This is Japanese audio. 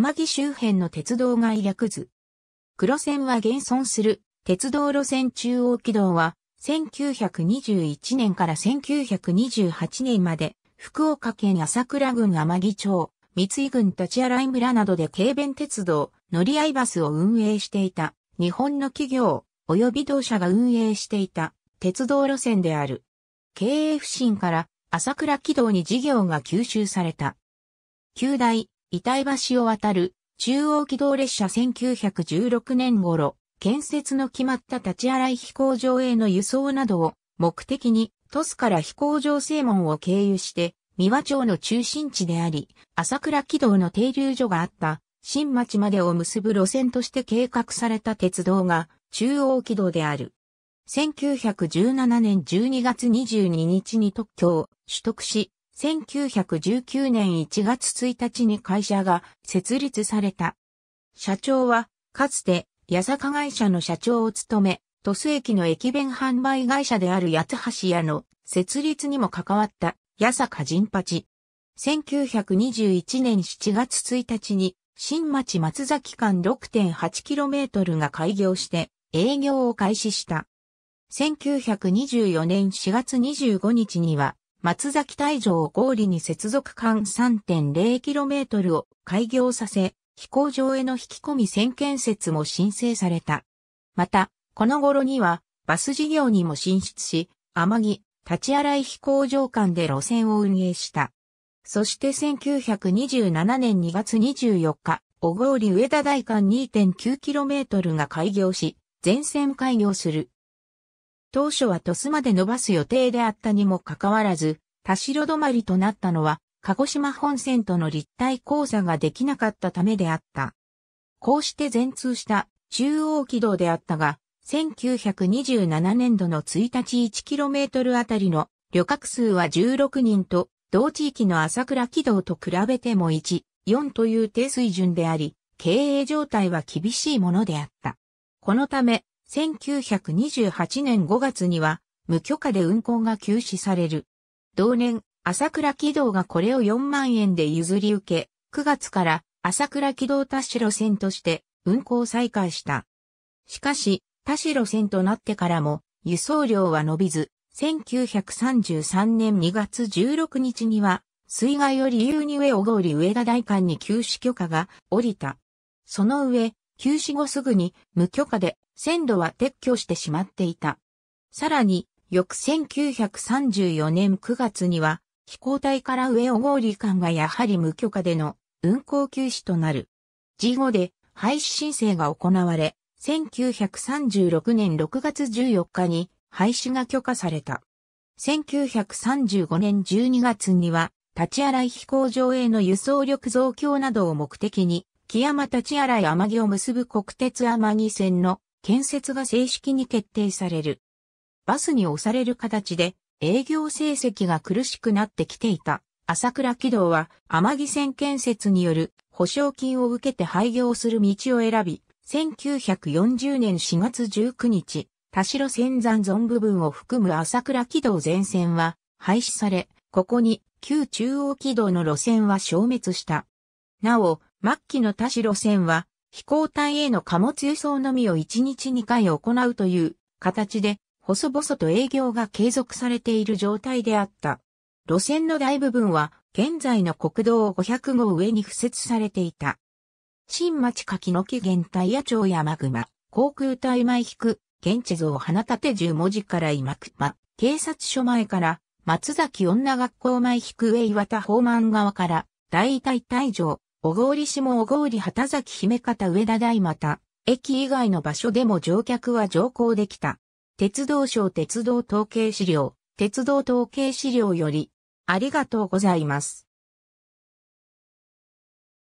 天城周辺の鉄道外略図。黒線は現存する鉄道路線中央軌道は1921年から1928年まで福岡県朝倉郡天城町、三井郡立新村などで軽便鉄道、乗り合いバスを運営していた日本の企業及び同社が運営していた鉄道路線である。経営不振から朝倉軌道に事業が吸収された。旧大板井橋を渡る、中央軌道列車1916年頃、建設の決まった立ち洗い飛行場への輸送などを目的に、トスから飛行場正門を経由して、三和町の中心地であり、朝倉軌道の停留所があった、新町までを結ぶ路線として計画された鉄道が、中央軌道である。1917年12月22日に特許を取得し、1919年1月1日に会社が設立された。社長は、かつて、八坂会社の社長を務め、都市駅の駅弁販売会社である八橋屋の設立にも関わった八坂陣八。1921年7月1日に、新町松崎間 6.8km が開業して営業を開始した。1924年4月25日には松崎大城合理に接続間 3.0km を開業させ、飛行場への引き込み線建設も申請された。また、この頃には、バス事業にも進出し、天城、立荒飛行場間で路線を運営した。そして1927年2月24日、小郡上田大間 2.9km が開業し、全線開業する。当初は鳥栖まで伸ばす予定であったにもかかわらず、田代止まりとなったのは、鹿児島本線との立体交差ができなかったためであった。こうして全通した中央軌道であったが、1927年度の1日 1km あたりの旅客数は16人と、同地域の朝倉軌道と比べても1、4という低水準であり、経営状態は厳しいものであった。このため、1928年5月には無許可で運行が休止される。同年、朝倉軌道がこれを4万円で譲り受け、9月から朝倉軌道田代線として運行再開した。しかし、田代線となってからも輸送量は伸びず、1933年2月16日には、水害を理由に上小郡上田大館に休止許可が降りた。その上、休止後すぐに無許可で線路は撤去してしまっていた。さらに、翌1934年9月には、飛行隊から上尾小郡間がやはり無許可での運行休止となる。事後で廃止申請が行われ、1936年6月14日に廃止が許可された。1935年12月には、立ち洗い飛行場への輸送力増強などを目的に、木山立荒い天城を結ぶ国鉄天城線の建設が正式に決定される。バスに押される形で営業成績が苦しくなってきていた。朝倉軌道は天城線建設による保証金を受けて廃業する道を選び、1940年4月19日、田代仙山存部分を含む朝倉軌道全線は廃止され、ここに旧中央軌道の路線は消滅した。なお、末期の多種路線は、飛行隊への貨物輸送のみを1日2回行うという形で、細々と営業が継続されている状態であった。路線の大部分は、現在の国道500号上に付設されていた。新町柿の木原体野町山熊、航空隊前引く、現地像花立十文字から今熊、警察署前から、松崎女学校前引く上岩田方満側から、大体退場、小郡市も小郡畑崎姫方上田台又、駅以外の場所でも乗客は乗降できた。鉄道省鉄道統計資料、鉄道統計資料より、ありがとうございます。